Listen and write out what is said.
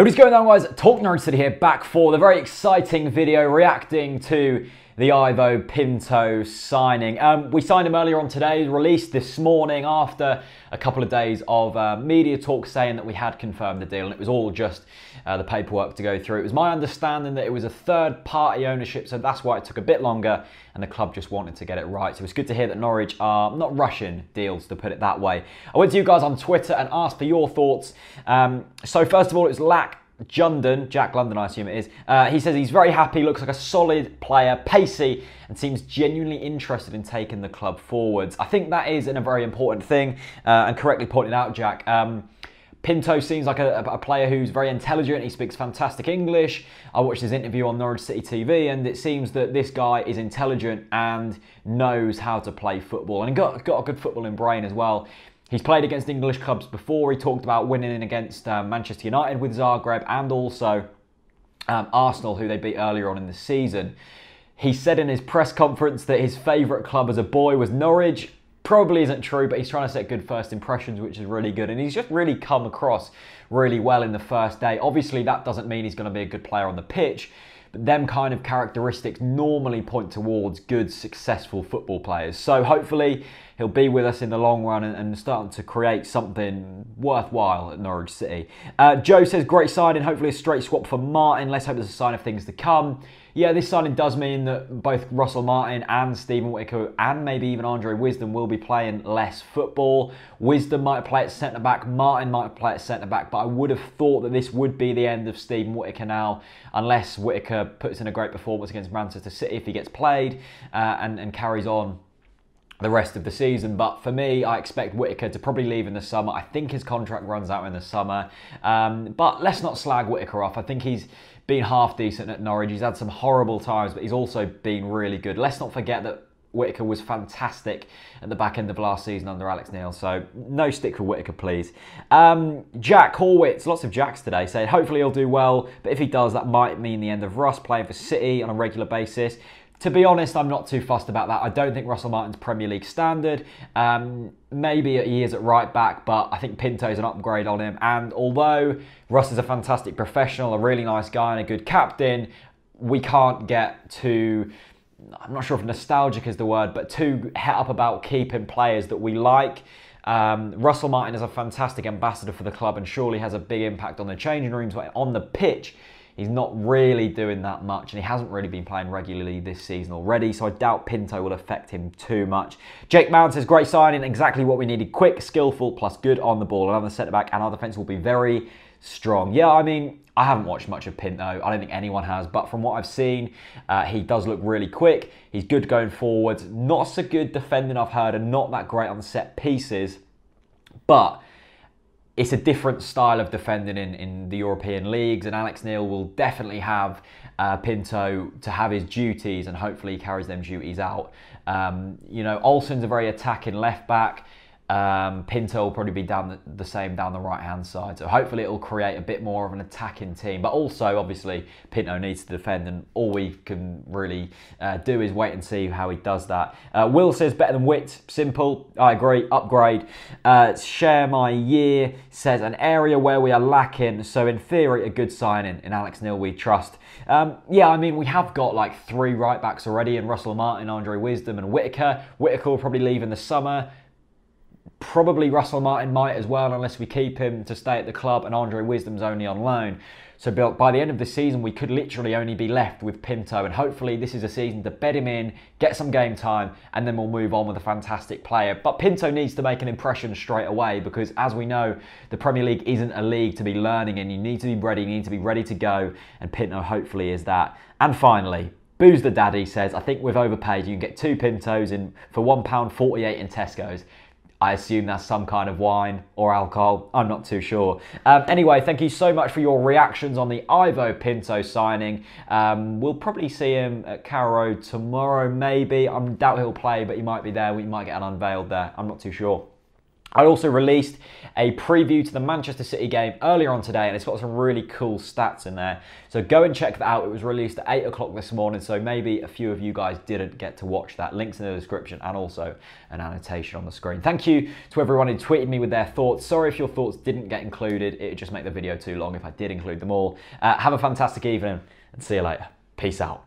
Hey, what is going on guys? Talk Nerd City here, back for the very exciting video reacting to the Ivo Pinto signing. Um, we signed him earlier on today, released this morning after a couple of days of uh, media talk saying that we had confirmed the deal and it was all just uh, the paperwork to go through. It was my understanding that it was a third party ownership, so that's why it took a bit longer and the club just wanted to get it right. So it's good to hear that Norwich are not rushing deals, to put it that way. I went to you guys on Twitter and asked for your thoughts. Um, so, first of all, it was lack Jundon, Jack London, I assume it is. Uh, he says he's very happy, looks like a solid player, pacey, and seems genuinely interested in taking the club forwards. I think that is a very important thing, uh, and correctly pointed out, Jack. Um, Pinto seems like a, a, player who's very intelligent. He speaks fantastic English. I watched his interview on Norwich City TV, and it seems that this guy is intelligent and knows how to play football and got, got a good footballing brain as well. He's played against English clubs before. He talked about winning against uh, Manchester United with Zagreb and also um, Arsenal, who they beat earlier on in the season. He said in his press conference that his favourite club as a boy was Norwich. Probably isn't true, but he's trying to set good first impressions, which is really good. And he's just really come across really well in the first day. Obviously, that doesn't mean he's going to be a good player on the pitch but them kind of characteristics normally point towards good, successful football players. So hopefully he'll be with us in the long run and, and starting to create something worthwhile at Norwich City. Uh, Joe says, great signing, hopefully a straight swap for Martin. Let's hope there's a sign of things to come yeah, this signing does mean that both Russell Martin and Stephen Whitaker and maybe even Andre Wisdom will be playing less football. Wisdom might play at centre back, Martin might play at centre back, but I would have thought that this would be the end of Stephen Whitaker now, unless Whitaker puts in a great performance against Manchester City if he gets played uh, and, and carries on the rest of the season. But for me, I expect Whitaker to probably leave in the summer. I think his contract runs out in the summer. Um, but let's not slag Whitaker off. I think he's been half decent at Norwich. He's had some horrible times, but he's also been really good. Let's not forget that. Whitaker was fantastic at the back end of last season under Alex Neil, so no stick for Whitaker, please. Um, Jack Horwitz, lots of Jacks today, saying hopefully he'll do well, but if he does, that might mean the end of Russ playing for City on a regular basis to be honest, I'm not too fussed about that. I don't think Russell Martin's Premier League standard. Um, maybe he is at right back, but I think Pinto is an upgrade on him. And although Russ is a fantastic professional, a really nice guy, and a good captain, we can't get too. I'm not sure if nostalgic is the word, but too het up about keeping players that we like. Um, Russell Martin is a fantastic ambassador for the club and surely has a big impact on the changing rooms, on the pitch He's not really doing that much and he hasn't really been playing regularly this season already, so I doubt Pinto will affect him too much. Jake Mount is great signing, exactly what we needed. Quick, skillful, plus good on the ball. Another centre back and our defence will be very strong. Yeah, I mean, I haven't watched much of Pinto. I don't think anyone has, but from what I've seen, uh, he does look really quick. He's good going forwards. Not so good defending, I've heard, and not that great on set pieces. But it's a different style of defending in, in the European leagues, and Alex Neil will definitely have uh, Pinto to have his duties, and hopefully he carries them duties out. Um, you know, Olsen's a very attacking left back. Um, Pinto will probably be down the, the same down the right hand side. So hopefully it'll create a bit more of an attacking team. But also, obviously, Pinto needs to defend, and all we can really uh, do is wait and see how he does that. Uh, Will says better than Wit. Simple. I agree. Upgrade. Uh, share my year says an area where we are lacking. So in theory, a good signing in Alex Neil we trust. Um, yeah, I mean we have got like three right backs already, in Russell Martin, Andre Wisdom, and Whitaker. Whitaker will probably leave in the summer. Probably Russell Martin might as well, unless we keep him to stay at the club, and Andre Wisdom's only on loan. So by the end of the season, we could literally only be left with Pinto, and hopefully this is a season to bed him in, get some game time, and then we'll move on with a fantastic player. But Pinto needs to make an impression straight away because, as we know, the Premier League isn't a league to be learning, and you need to be ready, you need to be ready to go, and Pinto hopefully is that. And finally, Booze the Daddy says, I think we've overpaid you can get two Pintos in for £1.48 in Tesco's. I assume that's some kind of wine or alcohol. I'm not too sure. Um, anyway, thank you so much for your reactions on the Ivo Pinto signing. Um, we'll probably see him at Caro tomorrow, maybe. I doubt he'll play, but he might be there. We might get an unveiled there. I'm not too sure. I also released a preview to the Manchester City game earlier on today, and it's got some really cool stats in there. So go and check that out. It was released at 8 o'clock this morning, so maybe a few of you guys didn't get to watch that. Links in the description and also an annotation on the screen. Thank you to everyone who tweeted me with their thoughts. Sorry if your thoughts didn't get included, it would just make the video too long if I did include them all. Uh, have a fantastic evening, and see you later. Peace out.